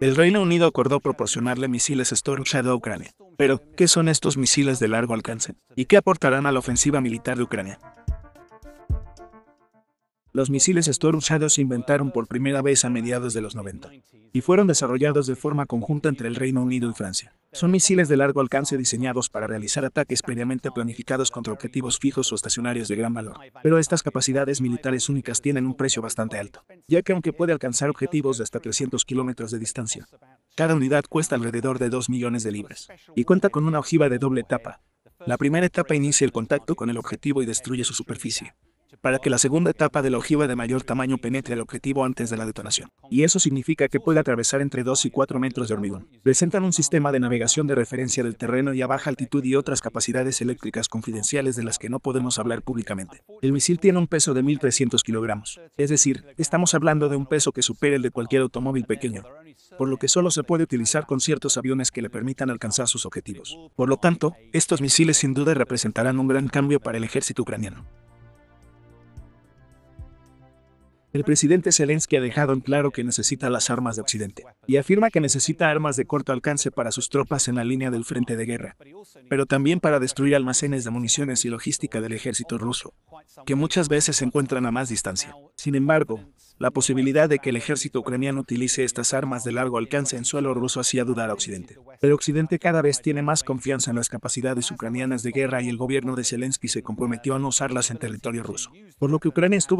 El Reino Unido acordó proporcionarle misiles Storm a Ucrania. Pero, ¿qué son estos misiles de largo alcance? ¿Y qué aportarán a la ofensiva militar de Ucrania? Los misiles Storm Shadow se inventaron por primera vez a mediados de los 90 y fueron desarrollados de forma conjunta entre el Reino Unido y Francia. Son misiles de largo alcance diseñados para realizar ataques previamente planificados contra objetivos fijos o estacionarios de gran valor. Pero estas capacidades militares únicas tienen un precio bastante alto, ya que aunque puede alcanzar objetivos de hasta 300 kilómetros de distancia, cada unidad cuesta alrededor de 2 millones de libras y cuenta con una ojiva de doble etapa. La primera etapa inicia el contacto con el objetivo y destruye su superficie para que la segunda etapa de la ojiva de mayor tamaño penetre el objetivo antes de la detonación. Y eso significa que puede atravesar entre 2 y 4 metros de hormigón. Presentan un sistema de navegación de referencia del terreno y a baja altitud y otras capacidades eléctricas confidenciales de las que no podemos hablar públicamente. El misil tiene un peso de 1.300 kilogramos. Es decir, estamos hablando de un peso que supere el de cualquier automóvil pequeño, por lo que solo se puede utilizar con ciertos aviones que le permitan alcanzar sus objetivos. Por lo tanto, estos misiles sin duda representarán un gran cambio para el ejército ucraniano. El presidente Zelensky ha dejado en claro que necesita las armas de Occidente y afirma que necesita armas de corto alcance para sus tropas en la línea del frente de guerra, pero también para destruir almacenes de municiones y logística del ejército ruso, que muchas veces se encuentran a más distancia. Sin embargo, la posibilidad de que el ejército ucraniano utilice estas armas de largo alcance en suelo ruso hacía dudar a Occidente. Pero Occidente cada vez tiene más confianza en las capacidades ucranianas de guerra y el gobierno de Zelensky se comprometió a no usarlas en territorio ruso, por lo que Ucrania estuvo